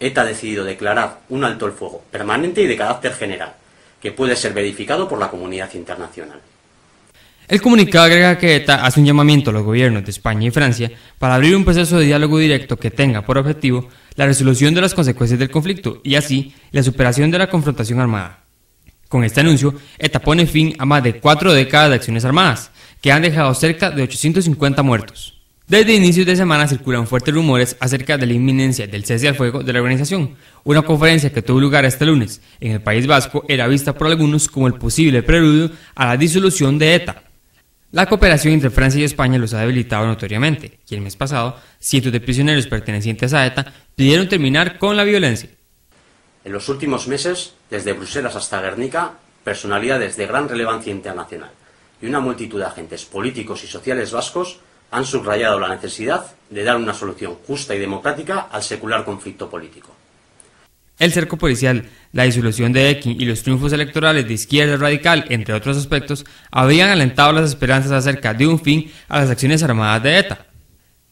ETA ha decidido declarar un alto el fuego permanente y de carácter general, que puede ser verificado por la comunidad internacional. El comunicado agrega que ETA hace un llamamiento a los gobiernos de España y Francia para abrir un proceso de diálogo directo que tenga por objetivo la resolución de las consecuencias del conflicto y así la superación de la confrontación armada. Con este anuncio, ETA pone fin a más de cuatro décadas de acciones armadas, que han dejado cerca de 850 muertos. Desde inicios de semana circulan fuertes rumores acerca de la inminencia del cese al fuego de la organización. Una conferencia que tuvo lugar este lunes en el País Vasco era vista por algunos como el posible preludio a la disolución de ETA. La cooperación entre Francia y España los ha debilitado notoriamente, y el mes pasado cientos de prisioneros pertenecientes a ETA pidieron terminar con la violencia. En los últimos meses, desde Bruselas hasta Guernica, personalidades de gran relevancia internacional y una multitud de agentes políticos y sociales vascos han subrayado la necesidad de dar una solución justa y democrática al secular conflicto político. El cerco policial, la disolución de Ekin y los triunfos electorales de izquierda radical, entre otros aspectos, habían alentado las esperanzas acerca de un fin a las acciones armadas de ETA.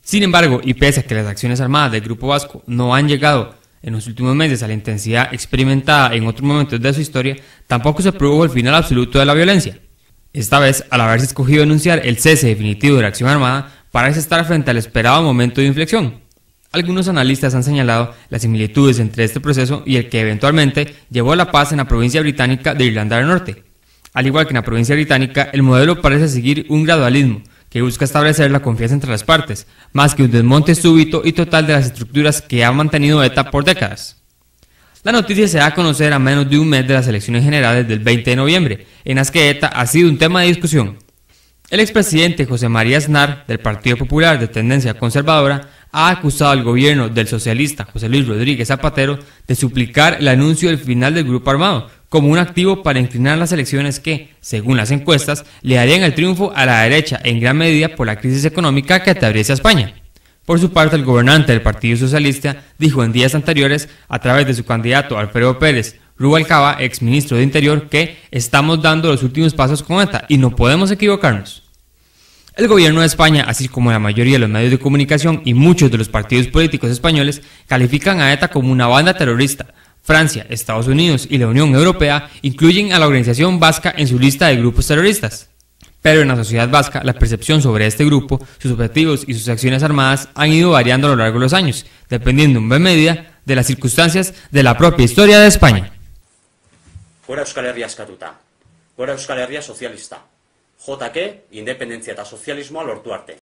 Sin embargo, y pese a que las acciones armadas del Grupo Vasco no han llegado en los últimos meses a la intensidad experimentada en otros momentos de su historia, tampoco se produjo el final absoluto de la violencia. Esta vez, al haberse escogido anunciar el cese definitivo de la acción armada, parece estar frente al esperado momento de inflexión. Algunos analistas han señalado las similitudes entre este proceso y el que eventualmente llevó a la paz en la provincia británica de Irlanda del Norte. Al igual que en la provincia británica, el modelo parece seguir un gradualismo que busca establecer la confianza entre las partes, más que un desmonte súbito y total de las estructuras que ha mantenido ETA por décadas. La noticia se da a conocer a menos de un mes de las elecciones generales del 20 de noviembre, en las que ETA ha sido un tema de discusión. El expresidente José María Aznar, del Partido Popular de tendencia conservadora, ha acusado al gobierno del socialista José Luis Rodríguez Zapatero de suplicar el anuncio del final del grupo armado como un activo para inclinar las elecciones que, según las encuestas, le darían el triunfo a la derecha en gran medida por la crisis económica que atraviesa España. Por su parte, el gobernante del Partido Socialista dijo en días anteriores, a través de su candidato Alfredo Pérez Rubalcaba, exministro de Interior, que estamos dando los últimos pasos con ETA y no podemos equivocarnos. El gobierno de España, así como la mayoría de los medios de comunicación y muchos de los partidos políticos españoles, califican a ETA como una banda terrorista. Francia, Estados Unidos y la Unión Europea incluyen a la organización vasca en su lista de grupos terroristas. Pero en la sociedad vasca, la percepción sobre este grupo, sus objetivos y sus acciones armadas han ido variando a lo largo de los años, dependiendo en buena medida de las circunstancias de la propia historia de España.